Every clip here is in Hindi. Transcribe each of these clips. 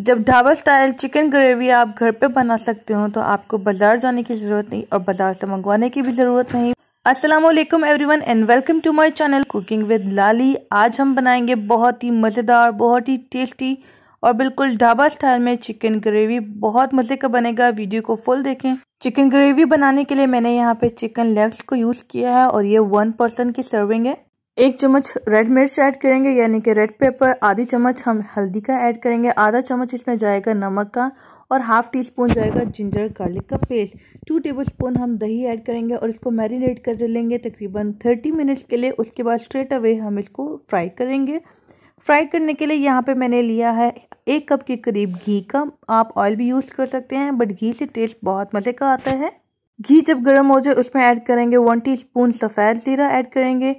जब ढाबा स्टाइल चिकन ग्रेवी आप घर पे बना सकते हो तो आपको बाजार जाने की ज़रूरत नहीं और बाजार से मंगवाने की भी ज़रूरत नहीं असलम everyone and welcome to my channel cooking with Lali आज हम बनाएंगे बहुत ही मज़ेदार बहुत ही टेस्टी और बिल्कुल ढाबा स्टाइल में चिकन ग्रेवी बहुत मज़े का बनेगा वीडियो को फुल देखें चिकन ग्रेवी बनाने के लिए मैंने यहाँ पे चिकन लेग्स को यूज़ किया है और ये वन पर्सन की सर्विंग है एक चम्मच रेड मिर्च ऐड करेंगे यानी कि रेड पेपर आधी चम्मच हम हल्दी का ऐड करेंगे आधा चम्मच इसमें जाएगा नमक का और हाफ टी स्पून जाएगा जिंजर गार्लिक का पेस्ट टू टेबल स्पून हम दही ऐड करेंगे और इसको मैरिनेट कर लेंगे तकरीबन थर्टी मिनट्स के लिए उसके बाद स्ट्रेट अवे हम इसको फ्राई करेंगे फ्राई करने के लिए यहाँ पे मैंने लिया है एक कप के करीब घी का आप ऑयल भी यूज़ कर सकते हैं बट घी से टेस्ट बहुत मज़े का आता है घी जब गर्म हो जाए उसमें ऐड करेंगे वन टी सफ़ेद ज़ीरा ऐड करेंगे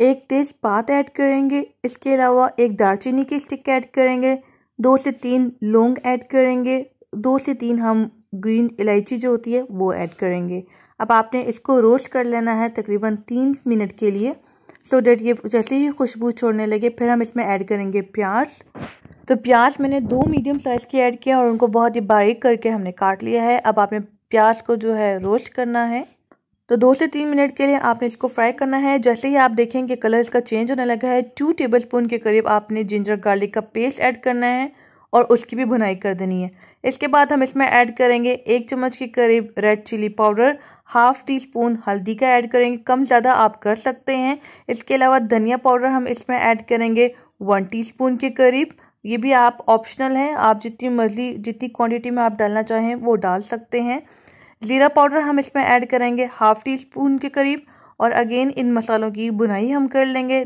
एक तेज पात ऐड करेंगे इसके अलावा एक दालचीनी की स्टिक ऐड करेंगे दो से तीन लौंग ऐड करेंगे दो से तीन हम ग्रीन इलायची जो होती है वो ऐड करेंगे अब आपने इसको रोस्ट कर लेना है तकरीबन तीन मिनट के लिए सो so डेट ये जैसे ही खुशबू छोड़ने लगे फिर हम इसमें ऐड करेंगे प्याज तो प्याज मैंने दो मीडियम साइज़ की ऐड किया और उनको बहुत ही बारीक करके हमने काट लिया है अब आपने प्याज को जो है रोस्ट करना है तो दो से तीन मिनट के लिए आपने इसको फ्राई करना है जैसे ही आप देखेंगे कलर इसका चेंज होने लगा है टू टेबल स्पून के करीब आपने जिंजर गार्लिक का पेस्ट ऐड करना है और उसकी भी भुनाई कर देनी है इसके बाद हम इसमें ऐड करेंगे एक चम्मच के करीब red chilli powder half teaspoon हल्दी का ऐड करेंगे कम ज़्यादा आप कर सकते हैं इसके अलावा धनिया पाउडर हम इसमें ऐड करेंगे वन स्पून के करीब ये भी आप ऑप्शनल हैं आप जितनी मर्जी जितनी क्वांटिटी में आप डालना चाहें वो डाल सकते हैं ज़ीरा पाउडर हम इसमें ऐड करेंगे हाफ़ टी स्पून के करीब और अगेन इन मसालों की बुनाई हम कर लेंगे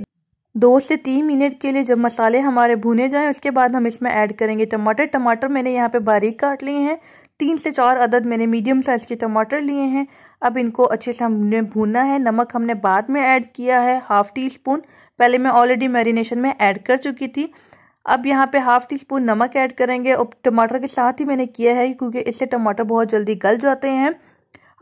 दो से तीन मिनट के लिए जब मसाले हमारे भुने जाएं उसके बाद हम इसमें ऐड करेंगे टमाटर टमाटर मैंने यहाँ पे बारीक काट लिए हैं तीन से चार अदद मैंने मीडियम साइज़ के टमाटर लिए हैं अब इनको अच्छे से हमने भूनना है नमक हमने बाद में ऐड किया है हाफ़ टी स्पून पहले मैं ऑलरेडी मैरिनेशन में ऐड कर चुकी थी अब यहाँ पे हाफ टी स्पून नमक ऐड करेंगे और टमाटर के साथ ही मैंने किया है क्योंकि इससे टमाटर बहुत जल्दी गल जाते हैं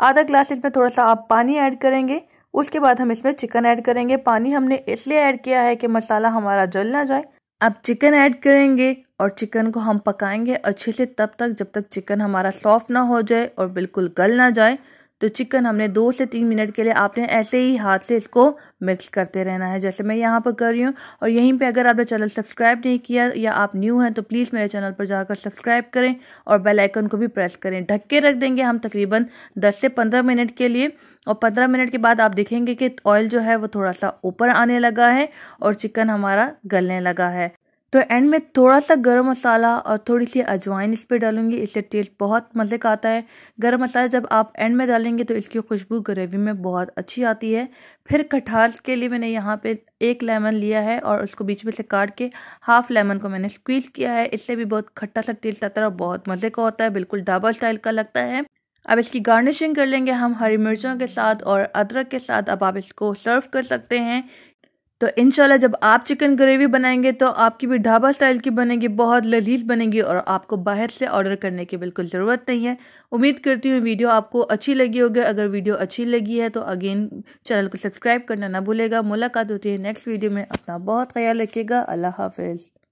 आधा ग्लास इसमें थोड़ा सा आप पानी ऐड करेंगे उसके बाद हम इसमें चिकन ऐड करेंगे पानी हमने इसलिए ऐड किया है कि मसाला हमारा जल ना जाए अब चिकन ऐड करेंगे और चिकन को हम पकाएंगे अच्छे से तब तक जब तक चिकन हमारा सॉफ्ट ना हो जाए और बिल्कुल गल ना जाए तो चिकन हमने दो से तीन मिनट के लिए आपने ऐसे ही हाथ से इसको मिक्स करते रहना है जैसे मैं यहाँ पर कर रही हूँ और यहीं पे अगर आपने चैनल सब्सक्राइब नहीं किया या आप न्यू हैं तो प्लीज़ मेरे चैनल पर जाकर सब्सक्राइब करें और बेल आइकन को भी प्रेस करें ढक के रख देंगे हम तकरीबन 10 से 15 मिनट के लिए और 15 मिनट के बाद आप देखेंगे कि ऑयल जो है वो थोड़ा सा ऊपर आने लगा है और चिकन हमारा गलने लगा है तो एंड में थोड़ा सा गरम मसाला और थोड़ी सी अजवाइन इस पर डालूंगी इससे टेस्ट बहुत मज़े का आता है गरम मसाला जब आप एंड में डालेंगे तो इसकी खुशबू ग्रेवी में बहुत अच्छी आती है फिर खटास के लिए मैंने यहाँ पे एक लेमन लिया है और उसको बीच में से काट के हाफ लेमन को मैंने स्क्वीज़ किया है इससे भी बहुत खट्टा सा टेस्ट आता है और बहुत मज़े का होता है बिल्कुल डबल स्टाइल का लगता है अब इसकी गार्निशिंग कर लेंगे हम हरी मिर्चों के साथ और अदरक के साथ अब आप इसको सर्व कर सकते हैं तो इनशाला जब आप चिकन ग्रेवी बनाएंगे तो आपकी भी ढाबा स्टाइल की बनेगी बहुत लजीज बनेगी और आपको बाहर से ऑर्डर करने की बिल्कुल ज़रूरत नहीं है उम्मीद करती हूँ वीडियो आपको अच्छी लगी होगी अगर वीडियो अच्छी लगी है तो अगेन चैनल को सब्सक्राइब करना ना भूलेगा मुलाकात होती है नेक्स्ट वीडियो में अपना बहुत ख्याल रखिएगा अल्लाह हाफिज़